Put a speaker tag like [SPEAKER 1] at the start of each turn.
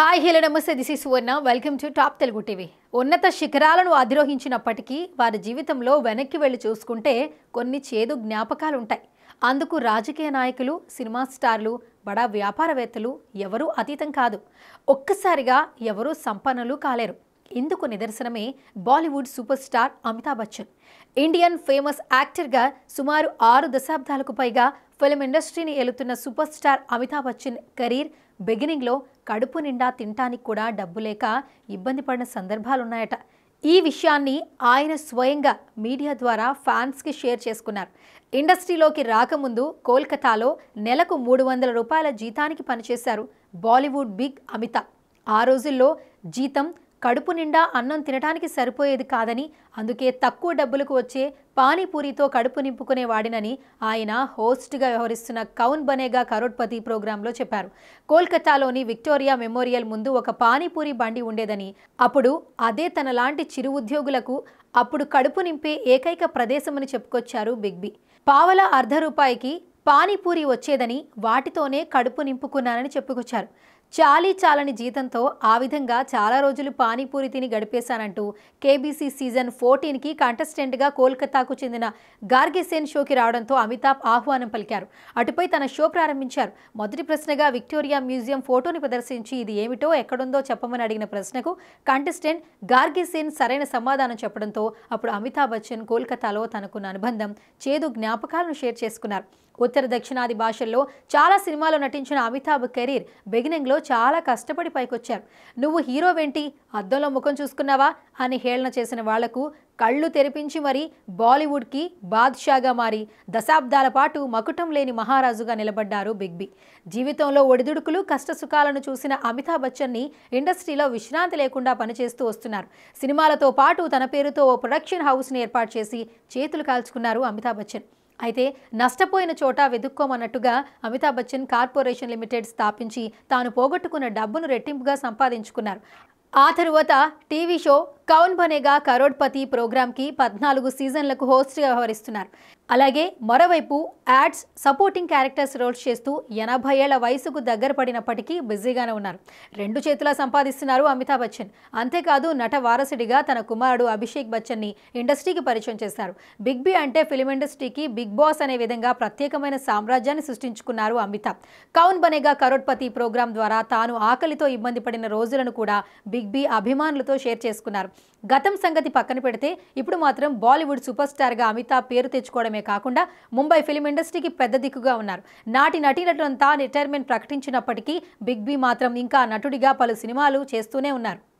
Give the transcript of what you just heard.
[SPEAKER 1] hi hello నమస్తే this is Suvarna welcome to Top Telugu TV ఉన్నత శిఖరాలను అధిరోహించినప్పటికీ వారి జీవితంలో వెనక్కి వెళ్ళి చూసుకుంటే కొన్ని చేదు జ్ఞాపకాలు ఉంటాయి అందుకు రాజకీయ నాయకులు సినిమా స్టార్లు బడా వ్యాపారవేత్తలు ఎవరూ అతీతం కాదు ఒక్కసారిగా ఎవరూ సంపన్నులు కాలేరు ఇందుకు నిదర్శనమే Bollywood super star Amitabh Bachchan Indian famous యాక్టర్గా సుమారు ఆరు దశాబ్దాలకు పైగా ఫిలిం ఇండస్ట్రీని ఎలుతున్న super star Amitabh Bachchan career బిగినింగ్లో కడుపు నిండా తినటానికి కూడా డబ్బు లేక ఇబ్బంది పడిన సందర్భాలున్నాయట ఈ విషయాన్ని ఆయన స్వయంగా మీడియా ద్వారా ఫ్యాన్స్కి షేర్ చేసుకున్నారు ఇండస్ట్రీలోకి రాకముందు కోల్కతాలో నెలకు మూడు వందల రూపాయల జీతానికి పనిచేశారు బాలీవుడ్ బిగ్ అమిత ఆ రోజుల్లో జీతం కడుపు నిండా అన్నం తినటానికి సరిపోయేది కాదని అందుకే తక్కువ డబ్బులకు వచ్చే పానీపూరితో కడుపు నింపుకునే వాడినని ఆయన హోస్ట్గా వ్యవహరిస్తున్న కౌన్ బనేగా కరోడ్పతి ప్రోగ్రాంలో చెప్పారు కోల్కతాలోని విక్టోరియా మెమోరియల్ ముందు ఒక పానీపూరి బండి ఉండేదని అప్పుడు అదే తన లాంటి చిరు ఉద్యోగులకు అప్పుడు కడుపు నింపే ఏకైక ప్రదేశమని చెప్పుకొచ్చారు బిగ్ బి పావల అర్ధ రూపాయికి పానీపూరి వచ్చేదని వాటితోనే కడుపు నింపుకున్నానని చెప్పుకొచ్చారు చాలీ చాలని జీతంతో ఆ విధంగా చాలా రోజులు పానీపూరి తిని గడిపేశానంటూ కేబీసీ సీజన్ ఫోర్టీన్కి కంటెస్టెంట్గా కోల్కతాకు చెందిన గార్గే సేన్ షోకి రావడంతో అమితాబ్ ఆహ్వానం పలికారు అటుపై తన షో ప్రారంభించారు మొదటి ప్రశ్నగా విక్టోరియా మ్యూజియం ఫోటోని ప్రదర్శించి ఇది ఏమిటో ఎక్కడుందో చెప్పమని అడిగిన ప్రశ్నకు కంటెస్టెంట్ గార్గే సేన్ సరైన సమాధానం చెప్పడంతో అప్పుడు అమితాబ్ బచ్చన్ కోల్కతాలో తనకున్న అనుబంధం చేదు జ్ఞాపకాలను షేర్ చేసుకున్నారు ఉత్తర దక్షిణాది భాషల్లో చాలా సినిమాలు నటించిన అమితాబ్ కెరీర్ బిగినింగ్లో చాలా కష్టపడి పైకొచ్చారు నువ్వు హీరో వెంటి అద్దంలో ముఖం చూసుకున్నావా అని హేళన చేసిన వాళ్లకు కళ్ళు తెరిపించి మరీ బాలీవుడ్కి బాద్షాగా మారి దశాబ్దాల పాటు మకుటం లేని మహారాజుగా నిలబడ్డారు బిగ్ బి జీవితంలో ఒడిదుడుకులు కష్టసుఖాలను చూసిన అమితాబ్ బచ్చన్ని ఇండస్ట్రీలో విశ్రాంతి లేకుండా పనిచేస్తూ వస్తున్నారు సినిమాలతో పాటు తన పేరుతో ఓ ప్రొడక్షన్ హౌస్ని ఏర్పాటు చేసి చేతులు కాల్చుకున్నారు అమితాబ్ బచ్చన్ అయితే నష్టపోయిన చోట వెదుక్కోమన్నట్టుగా అమితాబ్ బచ్చన్ కార్పొరేషన్ లిమిటెడ్ స్థాపించి తాను పోగొట్టుకున్న డబ్బును రెట్టింపుగా సంపాదించుకున్నారు ఆ తరువాత టీవీ షో కౌన్ బనేగా కరోడ్పతి ప్రోగ్రాంకి పద్నాలుగు సీజన్లకు హోస్ట్గా వ్యవహరిస్తున్నారు అలాగే మరోవైపు యాడ్స్ సపోర్టింగ్ క్యారెక్టర్స్ రోల్స్ చేస్తూ ఎనభై ఏళ్ల వయసుకు దగ్గర పడినప్పటికీ బిజీగానే ఉన్నారు రెండు చేతులా సంపాదిస్తున్నారు అమితాబ్ బచ్చన్ అంతేకాదు నట వారసుడిగా తన కుమారుడు అభిషేక్ బచ్చన్ని ఇండస్ట్రీకి పరిచయం చేశారు బిగ్ బి అంటే ఫిలిం ఇండస్ట్రీకి బిగ్ బాస్ అనే విధంగా ప్రత్యేకమైన సామ్రాజ్యాన్ని సృష్టించుకున్నారు అమితాబ్ కౌన్ బనేగా కరోడ్పతి ప్రోగ్రాం ద్వారా తాను ఆకలితో ఇబ్బంది పడిన రోజులను కూడా బిగ్ బి అభిమానులతో షేర్ చేసుకున్నారు గతం సంగతి పక్కన పెడితే ఇప్పుడు మాత్రం బాలీవుడ్ సూపర్ స్టార్గా అమితాబ్ పేరు తెచ్చుకోవడమే మాత్రమే కాకుండా ముంబై ఫిలిం ఇండస్ట్రీకి పెద్ద దిక్కుగా ఉన్నారు నాటి నటీనటులంతా రిటైర్మెంట్ ప్రకటించినప్పటికీ బిగ్ బి మాత్రం ఇంకా నటుడిగా పలు సినిమాలు చేస్తూనే ఉన్నారు